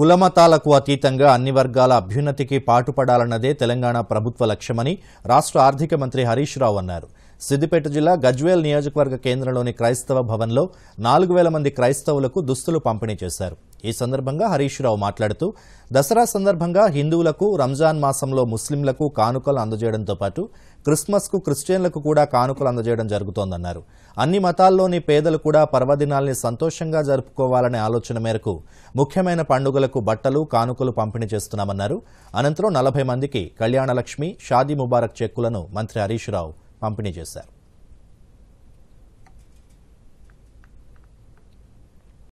కులమతాలకు అతీతంగా అన్ని వర్గాల అభ్యున్నతికి పాటుపడాలన్నదే తెలంగాణ ప్రభుత్వ లక్ష్యమని రాష్ట్ర ఆర్థిక మంత్రి హరీష్ రావు అన్నారు సిద్దిపేట జిల్లా గజ్వేల్ నియోజకవర్గ కేంద్రంలోని క్రైస్తవ భవన్లో నాలుగు వేల మంది క్రైస్తవులకు దుస్తులు పంపిణీ చేశారు ఈ సందర్భంగా హరీష్ రావు మాట్లాడుతూ దసరా సందర్భంగా హిందువులకు రంజాన్ మాసంలో ముస్లింలకు కానుకలు అందజేయడంతో పాటు క్రిస్మస్కు క్రిస్టియన్లకు కూడా కానుకలు అందజేయడం జరుగుతోందన్నారు అన్ని మతాల్లోని పేదలు కూడా పర్వదినాల్ని సంతోషంగా జరుపుకోవాలనే ఆలోచన మేరకు ముఖ్యమైన పండుగలకు బట్టలు కానుకలు పంపిణీ చేస్తున్నామన్నారు అనంతరం నలభై మందికి కళ్యాణలక్ష్మి షాదీ ముబారక్ చెక్కులను మంత్రి హరీష్ రావు పంపిణీ చేశారు